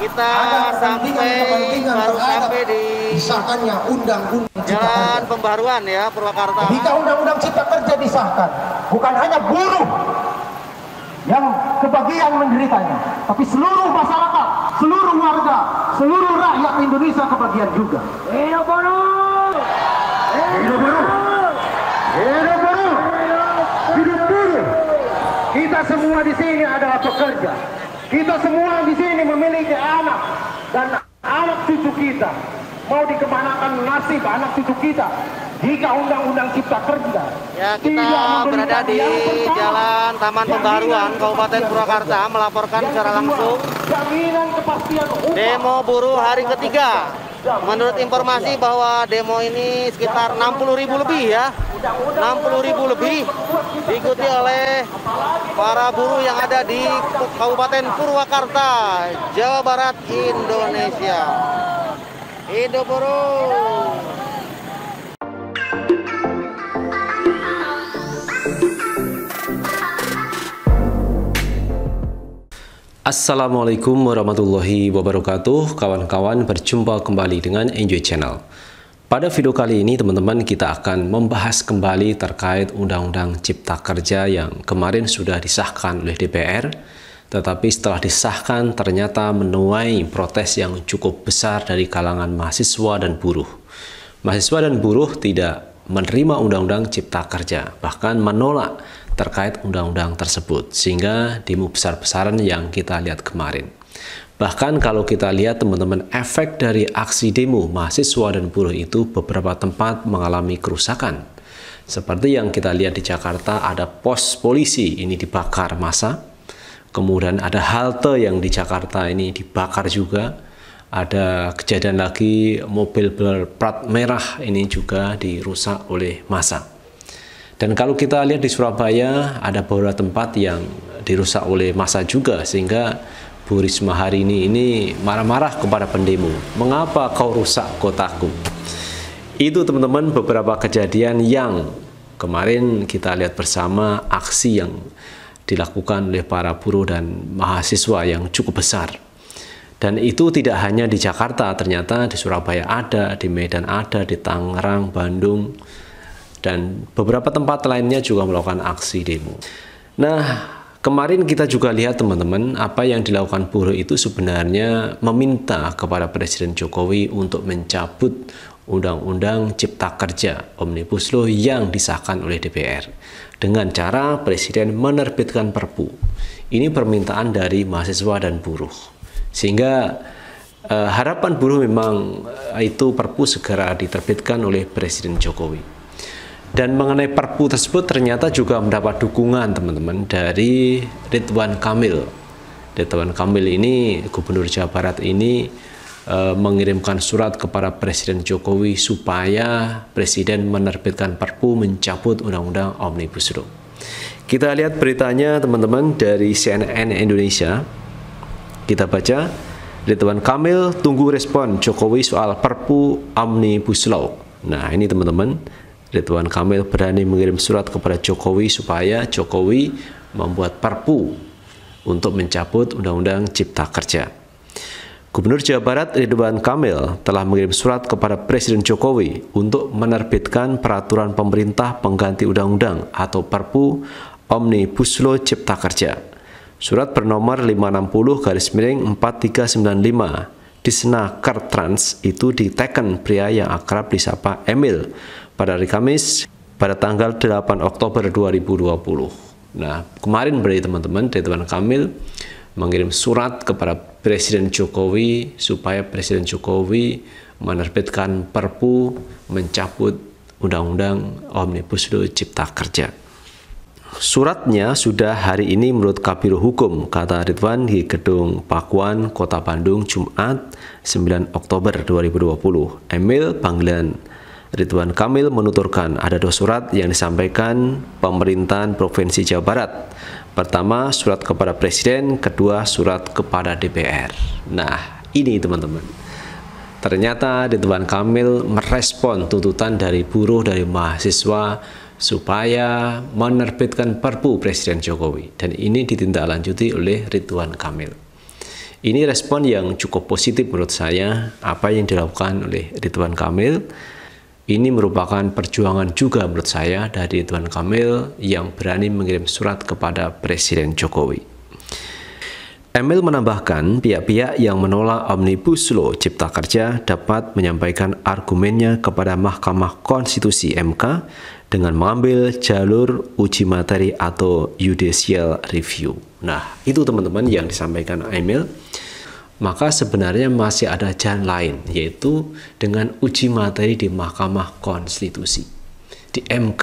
kita sampai baru sampai di disahkannya undang-undang Jalan Pembaruan ya Purwakarta. Jika undang-undang Cipta Kerja disahkan, bukan hanya buruh yang kebagian menderitanya, tapi seluruh masyarakat, seluruh warga, seluruh rakyat Indonesia kebagian juga. Hidup buruh! Hidup buruh! Hidup buruh! Hidup buruh! Kita semua di sini adalah pekerja. Kita semua di sini memiliki anak dan anak cucu kita. Mau dikemanakan nasib anak cucu kita jika undang-undang cipta kerja. Ya, kita berada di Jalan Taman Pembaruan, Kabupaten Purwakarta melaporkan secara langsung demo buruh hari ketiga Menurut informasi bahwa demo ini sekitar 60 ribu lebih ya 60 ribu lebih diikuti oleh para buruh yang ada di Kabupaten Purwakarta, Jawa Barat, Indonesia. Indo buruh! Assalamualaikum warahmatullahi wabarakatuh Kawan-kawan berjumpa kembali dengan Enjoy Channel Pada video kali ini teman-teman kita akan membahas kembali terkait Undang-Undang Cipta Kerja yang kemarin sudah disahkan oleh DPR Tetapi setelah disahkan ternyata menuai protes yang cukup besar dari kalangan mahasiswa dan buruh Mahasiswa dan buruh tidak menerima Undang-Undang Cipta Kerja bahkan menolak terkait undang-undang tersebut, sehingga demo besar-besaran yang kita lihat kemarin. Bahkan kalau kita lihat teman-teman efek dari aksi demo mahasiswa dan buruh itu beberapa tempat mengalami kerusakan. Seperti yang kita lihat di Jakarta ada pos polisi ini dibakar masa. Kemudian ada halte yang di Jakarta ini dibakar juga. Ada kejadian lagi mobil berplat merah ini juga dirusak oleh masa. Dan kalau kita lihat di Surabaya ada beberapa tempat yang dirusak oleh massa juga sehingga Bu Risma hari ini ini marah-marah kepada pendemo. Mengapa kau rusak kotaku? Itu teman-teman beberapa kejadian yang kemarin kita lihat bersama aksi yang dilakukan oleh para buruh dan mahasiswa yang cukup besar. Dan itu tidak hanya di Jakarta, ternyata di Surabaya ada, di Medan ada, di Tangerang, Bandung, dan beberapa tempat lainnya juga melakukan aksi demo. Nah, Kemarin kita juga lihat teman-teman apa yang dilakukan buruh itu sebenarnya meminta kepada Presiden Jokowi untuk mencabut Undang-Undang Cipta Kerja Omnibus Law yang disahkan oleh DPR dengan cara Presiden menerbitkan Perpu. Ini permintaan dari mahasiswa dan buruh. Sehingga uh, harapan buruh memang eh, itu Perpu segera diterbitkan oleh Presiden Jokowi. Dan mengenai perpu tersebut ternyata juga mendapat dukungan teman-teman dari Ridwan Kamil. Ridwan Kamil ini Gubernur Jawa Barat ini e, mengirimkan surat kepada Presiden Jokowi supaya Presiden menerbitkan perpu mencabut Undang-Undang Omnibus Law. Kita lihat beritanya teman-teman dari CNN Indonesia. Kita baca Ridwan Kamil tunggu respon Jokowi soal perpu Omnibus Law. Nah ini teman-teman Ridwan Kamil berani mengirim surat kepada Jokowi supaya Jokowi membuat perpu untuk mencabut Undang-Undang Cipta Kerja. Gubernur Jawa Barat Ridwan Kamil telah mengirim surat kepada Presiden Jokowi untuk menerbitkan peraturan pemerintah pengganti undang-undang atau Perpu Omnibus Law Cipta Kerja. Surat bernomor 560 garis miring 4395 di Senaker Trans itu diteken pria yang akrab disapa Emil pada hari Kamis pada tanggal 8 Oktober 2020. Nah, kemarin berarti teman-teman, dari teman Kamil mengirim surat kepada Presiden Jokowi supaya Presiden Jokowi menerbitkan Perpu mencabut Undang-Undang Omnibus Law Cipta Kerja. Suratnya sudah hari ini menurut Kabiro Hukum, kata Ridwan di Gedung Pakuan, Kota Bandung, Jumat 9 Oktober 2020. Emil panggilan Ridwan Kamil menuturkan ada dua surat yang disampaikan pemerintahan Provinsi Jawa Barat. Pertama, surat kepada Presiden, kedua, surat kepada DPR. Nah, ini teman-teman. Ternyata Ridwan Kamil merespon tuntutan dari buruh dari mahasiswa supaya menerbitkan perpu Presiden Jokowi dan ini ditindaklanjuti oleh Ridwan Kamil. Ini respon yang cukup positif menurut saya apa yang dilakukan oleh Ridwan Kamil ini merupakan perjuangan juga menurut saya dari Tuan Kamil yang berani mengirim surat kepada Presiden Jokowi. Emil menambahkan, pihak-pihak yang menolak Omnibus Law Cipta Kerja dapat menyampaikan argumennya kepada Mahkamah Konstitusi MK dengan mengambil jalur uji materi atau judicial review. Nah, itu teman-teman yang disampaikan Emil maka sebenarnya masih ada jalan lain, yaitu dengan uji materi di Mahkamah Konstitusi, di MK.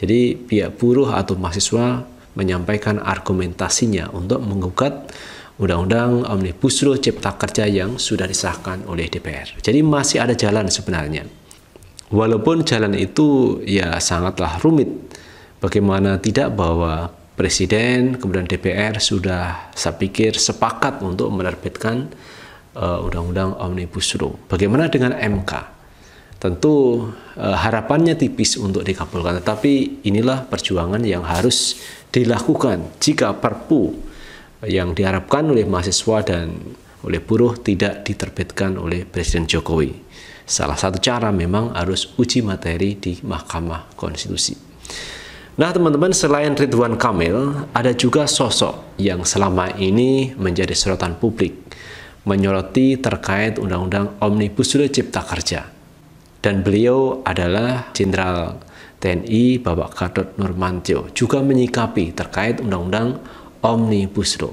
Jadi pihak buruh atau mahasiswa menyampaikan argumentasinya untuk menggugat Undang-Undang Omnibus Law Cipta Kerja yang sudah disahkan oleh DPR. Jadi masih ada jalan sebenarnya. Walaupun jalan itu ya sangatlah rumit, bagaimana tidak bahwa Presiden kemudian DPR sudah saya pikir sepakat untuk menerbitkan undang eh, undang-undang omnibus law. Bagaimana dengan MK? Tentu uh, harapannya tipis untuk dikabulkan, tetapi inilah perjuangan yang harus dilakukan jika Perpu eh, yang diharapkan oleh mahasiswa dan oleh buruh tidak diterbitkan oleh Presiden Jokowi. Salah satu cara memang harus uji materi di Mahkamah Konstitusi. Nah teman-teman selain Ridwan Kamil, ada juga sosok yang selama ini menjadi sorotan publik, menyoroti terkait Undang-Undang Omnibus Law Cipta Kerja. Dan beliau adalah Jenderal TNI Bapak Gatot Nurmantio, juga menyikapi terkait Undang-Undang Omnibus Law.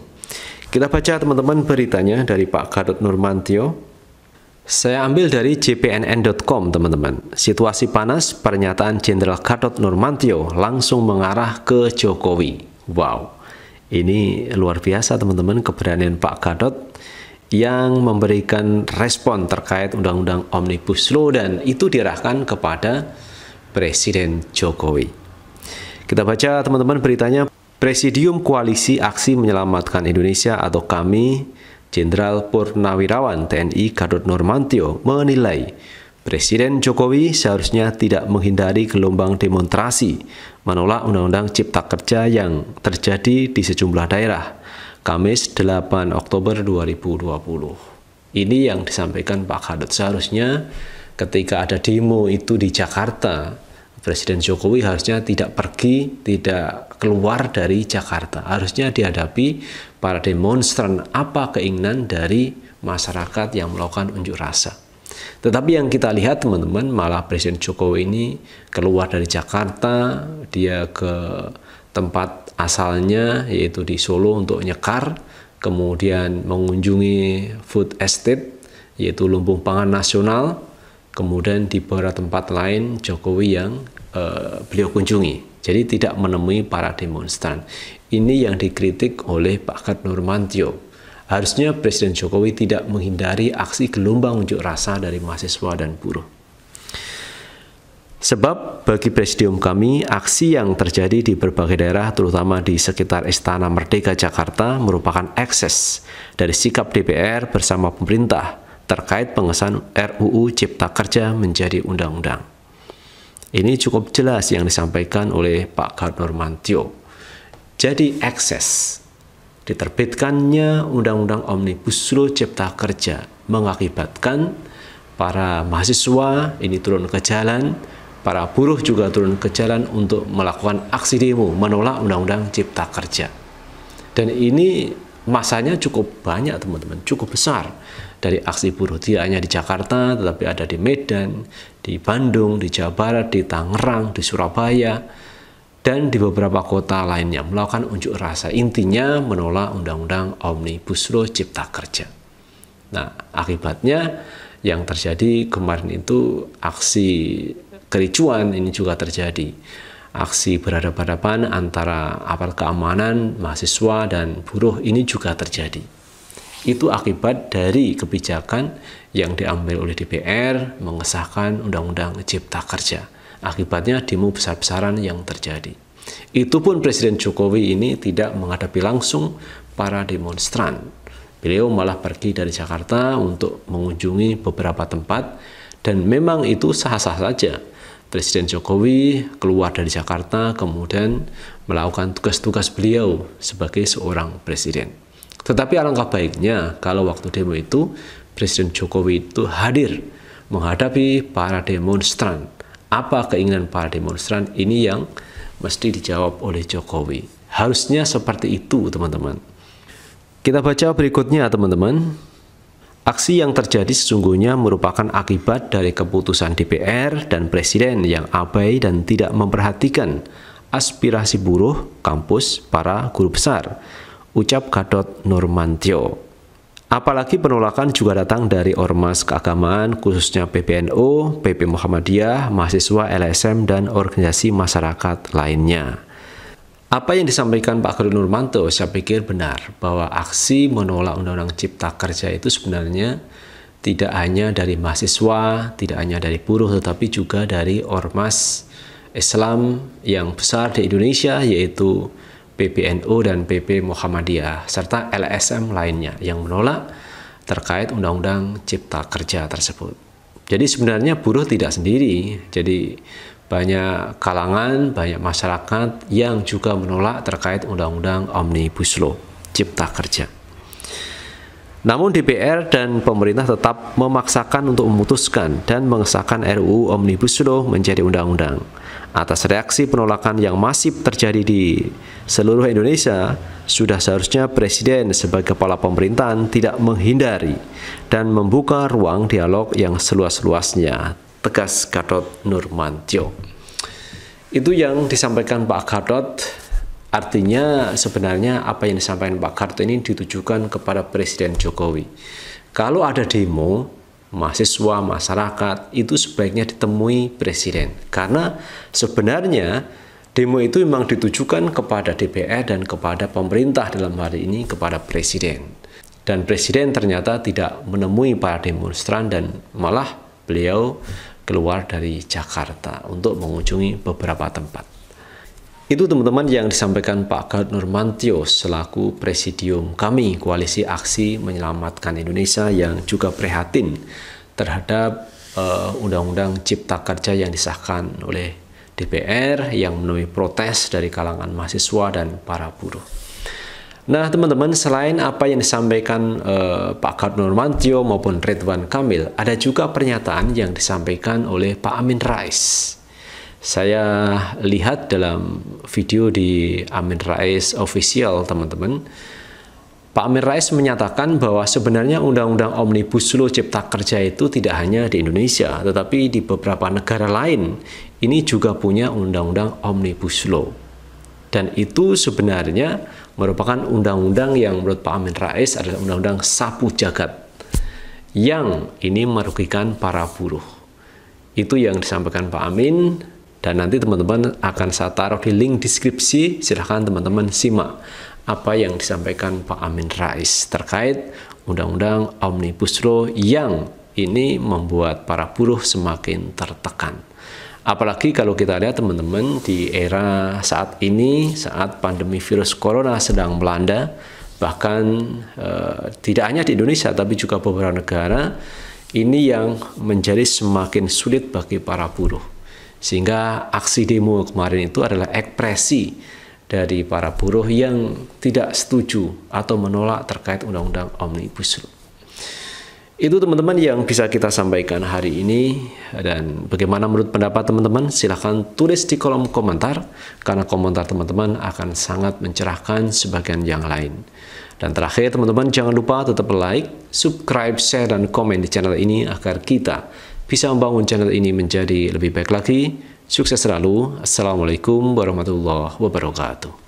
Kita baca teman-teman beritanya dari Pak Gatot Nurmantio. Saya ambil dari jpnn.com teman-teman. Situasi panas, pernyataan Jenderal Gatot Nurmantio langsung mengarah ke Jokowi. Wow, ini luar biasa teman-teman keberanian Pak Gatot yang memberikan respon terkait Undang-Undang Omnibus Law dan itu diarahkan kepada Presiden Jokowi. Kita baca teman-teman beritanya. Presidium Koalisi Aksi Menyelamatkan Indonesia atau KAMI Jenderal Purnawirawan TNI Kadut Nurmantio menilai Presiden Jokowi seharusnya tidak menghindari gelombang demonstrasi menolak Undang-Undang Cipta Kerja yang terjadi di sejumlah daerah Kamis 8 Oktober 2020. Ini yang disampaikan Pak Kadut seharusnya ketika ada demo itu di Jakarta Presiden Jokowi harusnya tidak pergi, tidak keluar dari Jakarta. Harusnya dihadapi para demonstran apa keinginan dari masyarakat yang melakukan unjuk rasa. Tetapi yang kita lihat teman-teman malah Presiden Jokowi ini keluar dari Jakarta, dia ke tempat asalnya yaitu di Solo untuk nyekar, kemudian mengunjungi food estate yaitu lumbung pangan nasional kemudian di beberapa tempat lain Jokowi yang uh, beliau kunjungi. Jadi tidak menemui para demonstran. Ini yang dikritik oleh Pak Nurmantio. Harusnya Presiden Jokowi tidak menghindari aksi gelombang unjuk rasa dari mahasiswa dan buruh. Sebab bagi presidium kami, aksi yang terjadi di berbagai daerah terutama di sekitar Istana Merdeka Jakarta merupakan ekses dari sikap DPR bersama pemerintah terkait pengesahan RUU Cipta Kerja menjadi undang-undang. Ini cukup jelas yang disampaikan oleh Pak Gardner Mantio. Jadi ekses diterbitkannya Undang-Undang Omnibus Law Cipta Kerja mengakibatkan para mahasiswa ini turun ke jalan, para buruh juga turun ke jalan untuk melakukan aksi demo menolak Undang-Undang Cipta Kerja. Dan ini masanya cukup banyak teman-teman, cukup besar. Dari aksi buruh tidak hanya di Jakarta, tetapi ada di Medan, di Bandung, di Jawa Barat, di Tangerang, di Surabaya, dan di beberapa kota lainnya melakukan unjuk rasa. Intinya menolak Undang-Undang Omnibus Law Cipta Kerja. Nah, akibatnya yang terjadi kemarin itu aksi kericuan ini juga terjadi. Aksi berhadapan-hadapan antara aparat keamanan, mahasiswa, dan buruh ini juga terjadi. Itu akibat dari kebijakan yang diambil oleh DPR mengesahkan Undang-Undang Cipta Kerja. Akibatnya demo besar-besaran yang terjadi. Itu pun Presiden Jokowi ini tidak menghadapi langsung para demonstran. Beliau malah pergi dari Jakarta untuk mengunjungi beberapa tempat dan memang itu sah-sah saja Presiden Jokowi keluar dari Jakarta kemudian melakukan tugas-tugas beliau sebagai seorang presiden. Tetapi alangkah baiknya kalau waktu demo itu Presiden Jokowi itu hadir menghadapi para demonstran. Apa keinginan para demonstran ini yang mesti dijawab oleh Jokowi. Harusnya seperti itu, teman-teman. Kita baca berikutnya, teman-teman. Aksi yang terjadi sesungguhnya merupakan akibat dari keputusan DPR dan Presiden yang abai dan tidak memperhatikan aspirasi buruh kampus para guru besar, ucap Gatot Normantio. Apalagi penolakan juga datang dari ormas keagamaan khususnya PBNU, PP Muhammadiyah, mahasiswa LSM, dan organisasi masyarakat lainnya. Apa yang disampaikan Pak Heru Nurmanto saya pikir benar bahwa aksi menolak Undang-Undang Cipta Kerja itu sebenarnya tidak hanya dari mahasiswa, tidak hanya dari buruh tetapi juga dari ormas Islam yang besar di Indonesia yaitu PBNU dan PP Muhammadiyah serta LSM lainnya yang menolak terkait Undang-Undang Cipta Kerja tersebut. Jadi sebenarnya buruh tidak sendiri. Jadi banyak kalangan, banyak masyarakat yang juga menolak terkait undang-undang Omnibus Law, Cipta Kerja. Namun DPR dan pemerintah tetap memaksakan untuk memutuskan dan mengesahkan RUU Omnibus Law menjadi undang-undang. Atas reaksi penolakan yang masif terjadi di seluruh Indonesia, sudah seharusnya Presiden sebagai kepala pemerintahan tidak menghindari dan membuka ruang dialog yang seluas-luasnya tegas Gatot Nurmantio. Itu yang disampaikan Pak Gatot. Artinya sebenarnya apa yang disampaikan Pak Gatot ini ditujukan kepada Presiden Jokowi. Kalau ada demo, mahasiswa, masyarakat itu sebaiknya ditemui Presiden. Karena sebenarnya demo itu memang ditujukan kepada DPR dan kepada pemerintah dalam hari ini kepada Presiden. Dan Presiden ternyata tidak menemui para demonstran dan malah beliau keluar dari Jakarta untuk mengunjungi beberapa tempat. Itu teman-teman yang disampaikan Pak Gaud Nurmantio selaku presidium kami Koalisi Aksi Menyelamatkan Indonesia yang juga prihatin terhadap eh, Undang-Undang uh, Cipta Kerja yang disahkan oleh DPR yang menuai protes dari kalangan mahasiswa dan para buruh. Nah, teman-teman, selain apa yang disampaikan eh, Pak Karno Mantio maupun Ridwan Kamil, ada juga pernyataan yang disampaikan oleh Pak Amin Rais. Saya lihat dalam video di Amin Rais official, teman-teman. Pak Amin Rais menyatakan bahwa sebenarnya Undang-Undang Omnibus Law Cipta Kerja itu tidak hanya di Indonesia, tetapi di beberapa negara lain ini juga punya Undang-Undang Omnibus Law. Dan itu sebenarnya merupakan undang-undang yang menurut Pak Amin Rais adalah undang-undang sapu jagat yang ini merugikan para buruh. Itu yang disampaikan Pak Amin dan nanti teman-teman akan saya taruh di link deskripsi silahkan teman-teman simak apa yang disampaikan Pak Amin Rais terkait Undang-Undang Omnibus Law yang ini membuat para buruh semakin tertekan. Apalagi kalau kita lihat teman-teman di era saat ini, saat pandemi virus corona sedang melanda, bahkan e, tidak hanya di Indonesia tapi juga beberapa negara, ini yang menjadi semakin sulit bagi para buruh. Sehingga aksi demo kemarin itu adalah ekspresi dari para buruh yang tidak setuju atau menolak terkait undang-undang Omnibus Law. Itu teman-teman yang bisa kita sampaikan hari ini dan bagaimana menurut pendapat teman-teman silahkan tulis di kolom komentar karena komentar teman-teman akan sangat mencerahkan sebagian yang lain. Dan terakhir teman-teman jangan lupa tetap like, subscribe, share, dan komen di channel ini agar kita bisa membangun channel ini menjadi lebih baik lagi. Sukses selalu. Assalamualaikum warahmatullahi wabarakatuh.